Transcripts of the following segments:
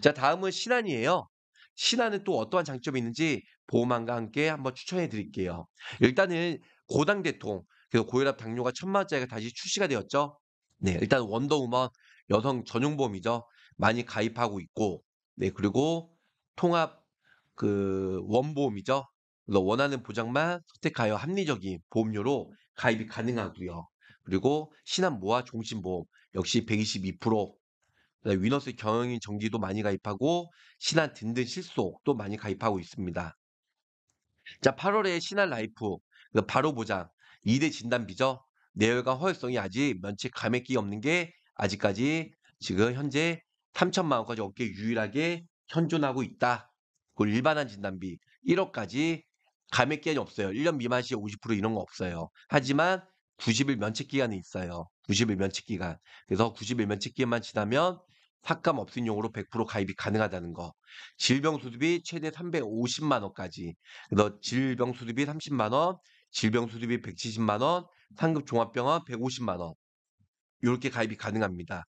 자, 다음은 신안이에요. 신안은 또 어떠한 장점이 있는지 보험안과 함께 한번 추천해 드릴게요. 일단은 고당 대통, 그래서 고혈압 당뇨가 천만짜리가 다시 출시가 되었죠. 네, 일단 원더우먼 여성 전용 보험이죠. 많이 가입하고 있고, 네, 그리고 통합 그 원보험이죠. 원하는 보장만 선택하여 합리적인 보험료로 가입이 가능하고요. 그리고 신한 모아 종신보험 역시 122% 위너스 경영인 정기도 많이 가입하고 신한 든든 실속도 많이 가입하고 있습니다. 자, 8월에 신한 라이프 바로 보장 2대 진단비죠. 내열과 허혈성이 아직 면책 감액기 없는 게 아직까지 지금 현재 3천만 원까지 업계 유일하게 현존하고 있다. 그 일반한 진단비 1억까지 감액 기한이 없어요. 1년 미만 시에 50% 이런 거 없어요. 하지만 90일 면책 기간이 있어요. 90일 면책 기간. 그래서 90일 면책 기간만 지나면 삭감 없인 용으로 100% 가입이 가능하다는 거. 질병 수습이 최대 350만 원까지. 질병 수습이 30만 원, 질병 수습이 170만 원, 상급 종합병원 150만 원. 이렇게 가입이 가능합니다.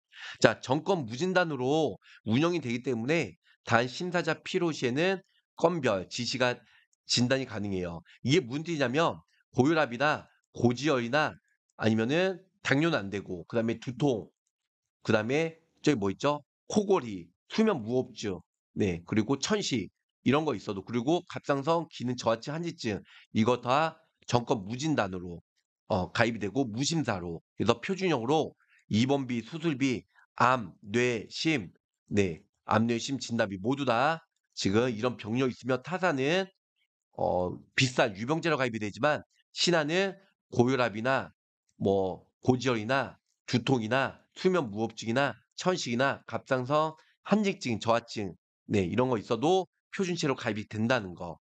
자, 정권 무진단으로 운영이 되기 때문에 단 심사자 피로 시에는 건별 지시가 진단이 가능해요. 이게 무슨 뜻이냐면 고혈압이나 고지혈이나 아니면은 당뇨는 안 되고 그다음에 두통 그다음에 저기 뭐 있죠? 코골이, 수면 무호흡증, 네 그리고 천식 이런 거 있어도 그리고 갑상선 기능 저하치 한지증 이거 다 정권 무진단으로 어, 가입이 되고 무심사로 그래서 표준형으로 입원비, 수술비, 암, 뇌, 심, 네 암, 뇌, 심 진단비 모두 다 지금 이런 병력 있으면 타사는 어, 비싼 유병제로 가입이 되지만 신하는 고혈압이나 뭐 고지혈이나 두통이나 수면 무호흡증이나 천식이나 갑상선, 한직증, 저하증 네 이런 거 있어도 표준체로 가입이 된다는 거.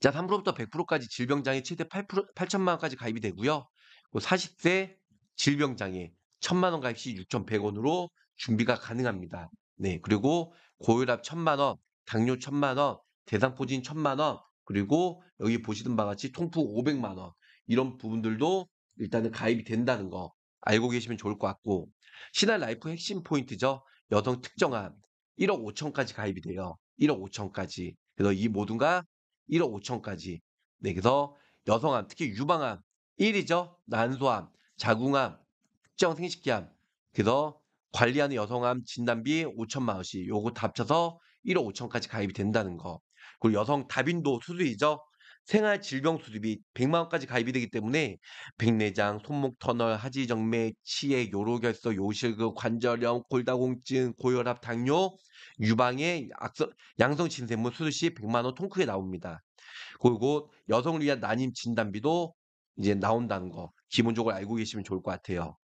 자 3%부터 100%까지 질병장애 최대 8% 8천만 원까지 가입이 되고요. 40세 질병장애 1천만 원 가입 시 6,100원으로 준비가 가능합니다. 네 그리고 고혈압 1천만 원, 당뇨 1천만 원, 대상포진 1천만 원, 그리고 여기 보시던 바와 같이 통풍 500만 원 이런 부분들도 일단은 가입이 된다는 거. 알고 계시면 좋을 것 같고 신한 라이프 핵심 포인트죠. 여성 특정한 1억 5천까지 가입이 돼요. 1억 5천까지. 그래서 이 모든 가 1억 5천까지. 네, 그래서 여성암, 특히 유방암, 1위죠. 난소암, 자궁암, 특정 생식기암. 그래서 관리하는 여성암 진단비 5천만 원씩 요거 다 합쳐서 1억 5천까지 가입이 된다는 거. 그리고 여성 다빈도 수술이죠. 생활 질병 수습이 100만 원까지 가입이 되기 때문에 백내장, 손목 터널, 하지 정맥, 치액, 요로결석, 요실극 관절염, 골다공증, 고혈압, 당뇨, 유방의 악성, 양성 신생물 수술 시 100만 원 통크에 나옵니다. 그리고 여성을 위한 난임 진단비도 이제 나온다는 거 기본적으로 알고 계시면 좋을 것 같아요.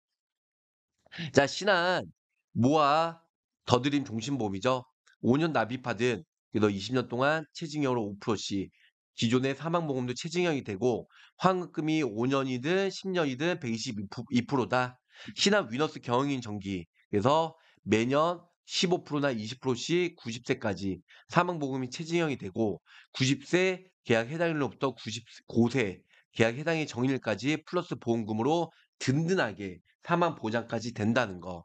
자, 신한 모아 더드림 종신보험이죠. 5년 납입하든 그래도 20년 동안 체증형으로 5%씩 기존의 사망보험도 체증형이 되고 환급금이 5년이든 10년이든 122%다. 신한 위너스 경영인 정기. 그래서 매년 15%나 20%씩 90세까지 사망보험이 체증형이 되고 90세 계약 해당일로부터 95세 계약 해당의 정일까지 플러스 보험금으로 든든하게 사망 보장까지 된다는 거.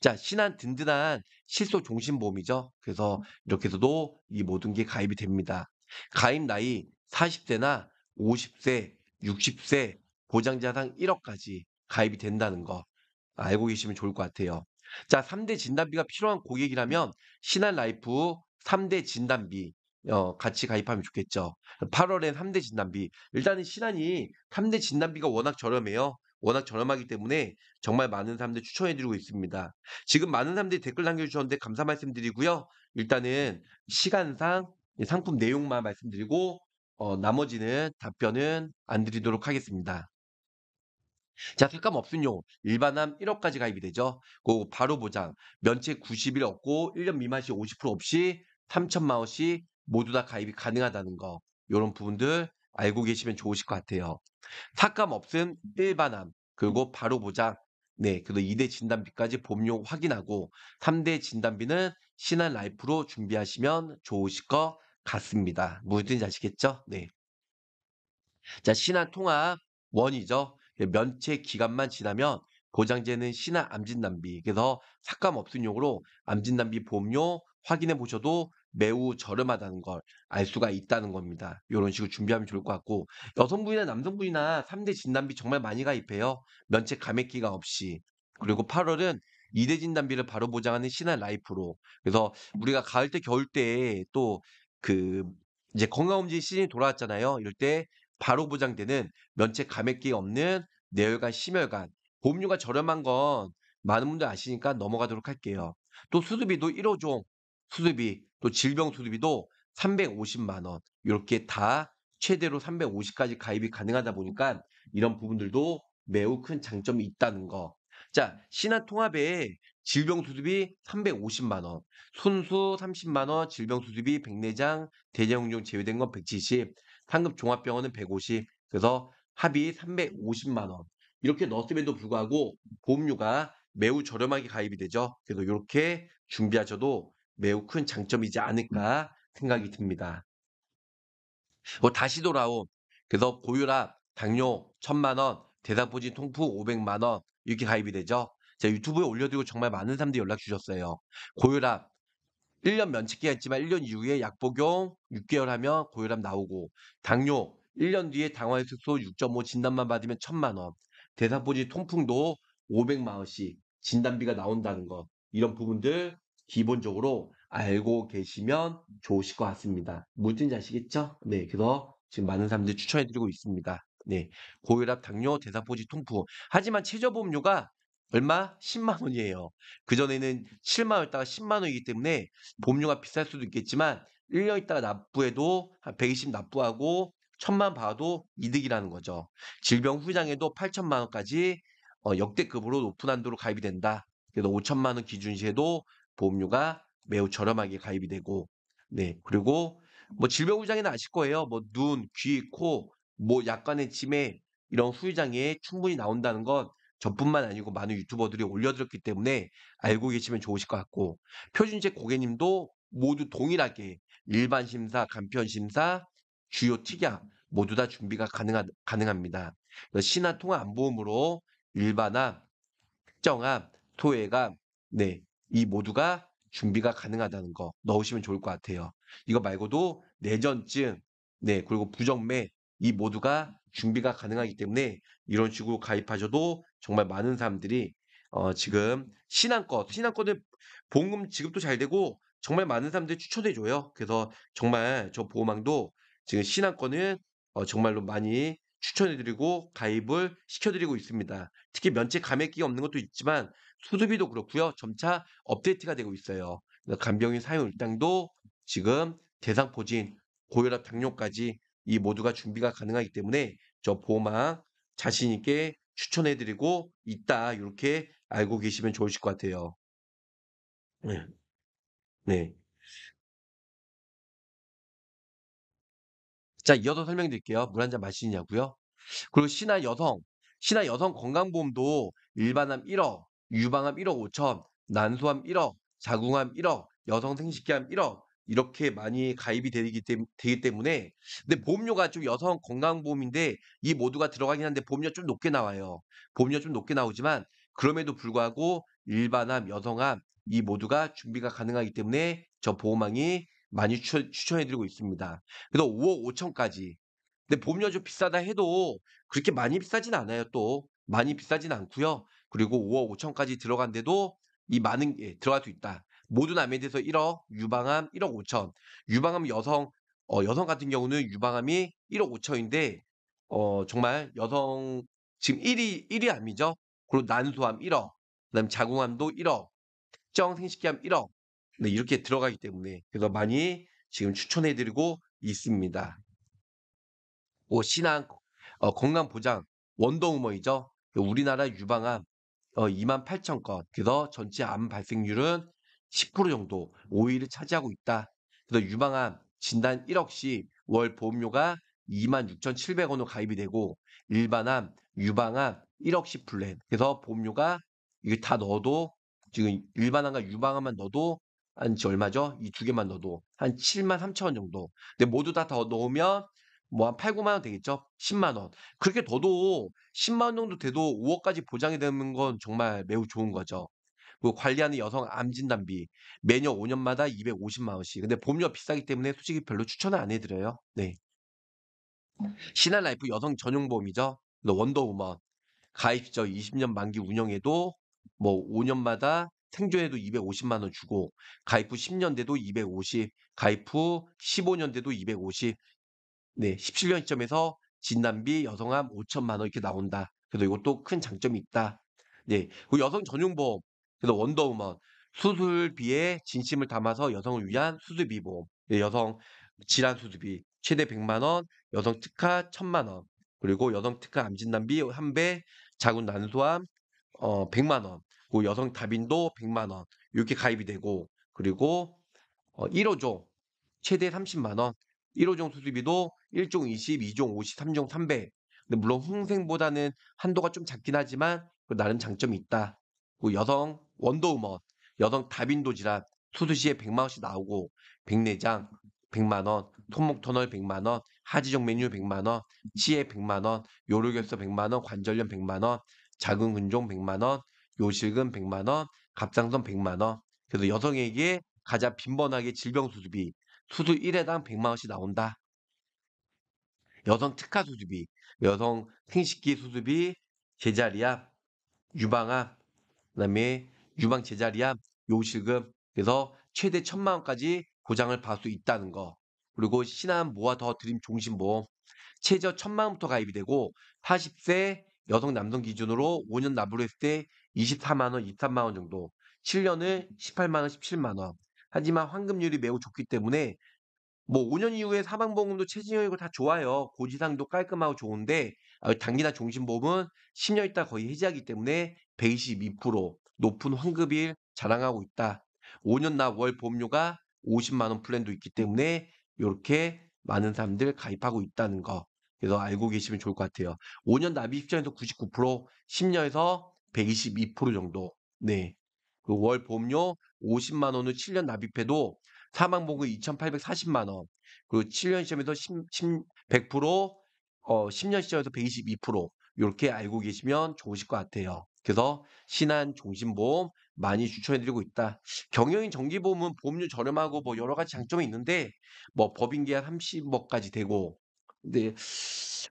자, 신한 든든한 실소 종신보험이죠. 그래서 이렇게 해서도 이 모든 게 가입이 됩니다. 가입 나이 40세나 50세, 60세, 보장자상 1억까지 가입이 된다는 거 알고 계시면 좋을 것 같아요. 자, 3대 진단비가 필요한 고객이라면 신한라이프 3대 진단비 어, 같이 가입하면 좋겠죠. 8월엔 3대 진단비. 일단은 신한이 3대 진단비가 워낙 저렴해요. 워낙 저렴하기 때문에 정말 많은 사람들 추천해드리고 있습니다. 지금 많은 사람들이 댓글 남겨주셨는데 감사 말씀드리고요. 일단은 시간상 상품 내용만 말씀드리고 어, 나머지는 답변은 안 드리도록 하겠습니다. 자, 삭감 없음용 일반함 1억까지 가입이 되죠. 그 바로 보장 면책 90일 없고 1년 미만 시 50% 없이 3천만 원씩 모두 다 가입이 가능하다는 거 이런 부분들 알고 계시면 좋으실 것 같아요. 삭감 없음 일반함 그리고 바로 보장 네, 그래도 2대 진단비까지 보험료 확인하고 3대 진단비는 신한 라이프로 준비하시면 좋으실 것 같아요. 같습니다. 무엇인지 아시겠죠? 네. 자, 신한 통합 원이죠. 예, 면책 기간만 지나면 보장제는 신한 암진단비 그래서 삭감 없은용으로 암진단비 보험료 확인해 보셔도 매우 저렴하다는 걸 알 수가 있다는 겁니다. 이런 식으로 준비하면 좋을 것 같고 여성분이나 남성분이나 3대 진단비 정말 많이 가입해요. 면책 감액 기간 없이 그리고 8월은 2대 진단비를 바로 보장하는 신한 라이프로 그래서 우리가 가을 때 겨울 때또 그 이제 건강검진 시즌이 돌아왔잖아요. 이럴 때 바로 보장되는 면책 감액기 없는 내혈관, 심혈관 보험료가 저렴한 건 많은 분들 아시니까 넘어가도록 할게요. 또 수두비도 1호종 수두비 또 질병 수두비도 350만 원 이렇게 다 최대로 350까지 가입이 가능하다 보니까 이런 부분들도 매우 큰 장점이 있다는 거. 자, 신한통합에 질병 수습이 350만 원, 손수 30만 원, 질병 수습이 백내장, 대장용 종 제외된 건 170, 상급 종합병원은 150, 그래서 합이 350만 원. 이렇게 넣었음에도 불구하고 보험료가 매우 저렴하게 가입이 되죠. 그래서 이렇게 준비하셔도 매우 큰 장점이지 않을까 생각이 듭니다. 뭐 다시 돌아온 그래서 고혈압, 당뇨 천만 원, 대상포진 통풍 500만 원 이렇게 가입이 되죠. 제가 유튜브에 올려드리고 정말 많은 사람들이 연락 주셨어요. 고혈압 1년 면책기가 있지만 1년 이후에 약 복용 6개월 하면 고혈압 나오고 당뇨 1년 뒤에 당화혈색소 6.5 진단만 받으면 1천만 원 대사포지 통풍도 500만 원씩 진단비가 나온다는 것 이런 부분들 기본적으로 알고 계시면 좋으실 것 같습니다. 무슨 아시겠죠? 네, 그래서 지금 많은 사람들이 추천해드리고 있습니다. 네, 고혈압, 당뇨, 대사포지 통풍. 하지만 체저보험료가 얼마? 10만 원이에요. 그전에는 7만 원이다가 10만 원이기 때문에 보험료가 비쌀 수도 있겠지만 1년 있다가 납부해도 한 120 납부하고 1 천만 봐도 이득이라는 거죠. 질병 후장에도 8천만 원까지 어, 역대급으로 높은 한도로 가입이 된다. 그래서 5천만 원 기준 시에도 보험료가 매우 저렴하게 가입이 되고 네 그리고 뭐 질병 후유장애는 아실 거예요. 뭐 눈, 귀, 코, 뭐 약간의 치매 이런 후유장애에 충분히 나온다는 것 저뿐만 아니고 많은 유튜버들이 올려드렸기 때문에 알고 계시면 좋으실 것 같고 표준제 고객님도 모두 동일하게 일반 심사, 간편 심사, 주요 특약 모두 다 준비가 가능하, 가능합니다. 신화통화 안보험으로 일반암, 특정암, 토외감 네, 이 모두가 준비가 가능하다는 거 넣으시면 좋을 것 같아요. 이거 말고도 내전증, 네, 그리고 부정맥 이 모두가 준비가 가능하기 때문에 이런 식으로 가입하셔도 정말 많은 사람들이 어, 지금 신한껏 신한껏은 보험금 지급도 잘 되고 정말 많은 사람들이 추천해 줘요. 그래서 정말 저보호망도 지금 신한권은 어, 정말로 많이 추천해드리고 가입을 시켜드리고 있습니다. 특히 면책 감액기가 없는 것도 있지만 수수비도 그렇고요. 점차 업데이트가 되고 있어요. 간병인 사용 일당도 지금 대상 포진 고혈압 당뇨까지 이 모두가 준비가 가능하기 때문에 저보호망 자신 있게 추천해드리고 있다 이렇게 알고 계시면 좋으실 것 같아요. 네. 네. 자 이어서 설명드릴게요. 물 한 잔 마시냐고요. 그리고 신화 여성, 신화 여성 건강보험도 일반암 1억, 유방암 1억 5천, 난소암 1억, 자궁암 1억, 여성 생식기암 1억, 이렇게 많이 가입이 되기, 때, 되기 때문에 근데 보험료가 좀 여성 건강보험인데 이 모두가 들어가긴 한데 보험료 좀 높게 나와요. 보험료 좀 높게 나오지만 그럼에도 불구하고 일반암, 여성암 이 모두가 준비가 가능하기 때문에 저보험왕이 많이 추, 추천해드리고 있습니다. 그래서 5억 5천까지. 근데 보험료 좀 비싸다 해도 그렇게 많이 비싸진 않아요. 또 많이 비싸진 않고요. 그리고 5억 5천까지 들어간데도 이 많은 게 들어갈 수 있다. 모두 남에대해서 1억, 유방암 1억 5천. 유방암 여성, 어, 여성 같은 경우는 유방암이 1억 5천인데, 어, 정말 여성, 지금 1위, 1위 암이죠? 그리고 난소암 1억, 그 다음 자궁암도 1억, 특정 생식기암 1억. 네, 이렇게 들어가기 때문에. 그래서 많이 지금 추천해드리고 있습니다. 오, 신앙, 어, 건강보장, 원더우머이죠 우리나라 유방암, 어, 2만 8천 건. 그래서 전체 암 발생률은 10% 정도 5위를 차지하고 있다. 그래서 유방암 진단 1억시 월 보험료가 26,700원으로 가입이 되고 일반암, 유방암 1억씩 플랜. 그래서 보험료가 이게 다 넣어도 지금 일반암과 유방암만 넣어도 한 얼마죠? 이 두 개만 넣어도 한 7만 3천 원 정도. 근데 모두 다더 넣으면 뭐 한 8, 9만 원 되겠죠? 10만 원. 그렇게 더도 10만 원 정도 돼도 5억까지 보장이 되는 건 정말 매우 좋은 거죠. 그 관리하는 여성 암진단비 매년 5년마다 250만 원씩. 근데 보험료 비싸기 때문에 솔직히 별로 추천을 안 해드려요. 네. 신한라이프 여성 전용 보험이죠. 원더우먼 가입 시절 20년 만기 운영에도 뭐 5년마다 생존해도 250만 원 주고 가입 후 10년 돼도 250, 가입 후 15년 돼도 250, 네 17년 시점에서 진단비 여성암 5천만 원 이렇게 나온다. 그래서 이것도 큰 장점이 있다. 네, 그 여성 전용 보험 그래서 원더우먼 수술비에 진심을 담아서 여성을 위한 수술비 보험 예, 여성 질환 수술비 최대 100만 원 여성 특화 1000만 원 그리고 여성 특화 암진단비 한 배 자궁 난소암 어 100만 원 그리고 여성 다빈도 100만 원 이렇게 가입이 되고 그리고 어, 1호종 최대 30만 원 1호종 수술비도 1종 20, 2종 50, 3종 300 근데 물론 흥생보다는 한도가 좀 작긴 하지만 그 나름 장점이 있다. 그리고 여성 원더우먼, 뭐 여성 다빈도 질환, 소두시에 100만원씩 나오고, 백내장 100만원, 손목터널 100만원, 하지정 메뉴 100만원, 치에 100만원, 요로결석 100만원, 관절염 100만원, 작은 근종 100만원, 요실금 100만원, 갑상선 100만원. 그래서 여성에게 가장 빈번하게 질병 수술비, 수술 1회당 100만원씩 나온다. 여성 특화 수술비, 여성 생식기 수술비, 제자리압, 유방암, 그 다음에 유방 제자리암 요실금 그래서 최대 천만 원까지 보장을 받을 수 있다는 거. 그리고 신한 모아 더 드림 종신보험 최저 천만 원부터 가입이 되고 40세 여성 남성 기준으로 5년 납부를 했을 때 24만 원, 23만 원 정도. 7년을 18만 원, 17만 원. 하지만 환급률이 매우 좋기 때문에 뭐 5년 이후에 사망보험도 최신형이고 다 좋아요. 고지상도 깔끔하고 좋은데 당기나 아, 종신보험은 10년 있다 거의 해지하기 때문에 122% 높은 환급일 자랑하고 있다. 5년 납 월 보험료가 50만 원 플랜도 있기 때문에 이렇게 많은 사람들 가입하고 있다는 거. 그래서 알고 계시면 좋을 것 같아요. 5년 납입 시장에서 99%, 10년에서 122% 정도. 네. 그 월 보험료 50만 원을 7년 납입해도 사망보험금 2,840만 원. 그리고 7년 시점에서 10, 10, 100%, 어, 10년 시점에서 122%. 이렇게 알고 계시면 좋으실 것 같아요. 그래서 신한 종신보험 많이 추천해드리고 있다. 경영인 정기보험은 보험료 저렴하고 뭐 여러 가지 장점이 있는데 뭐 법인계약 30억까지 되고 근데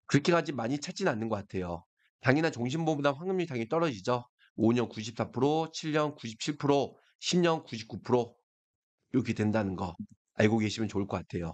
그렇게까지 많이 찾지는 않는 것 같아요. 당연한 종신보험보다 환급률이 당연히 떨어지죠. 5년 94%, 7년 97%, 10년 99% 이렇게 된다는 거 알고 계시면 좋을 것 같아요.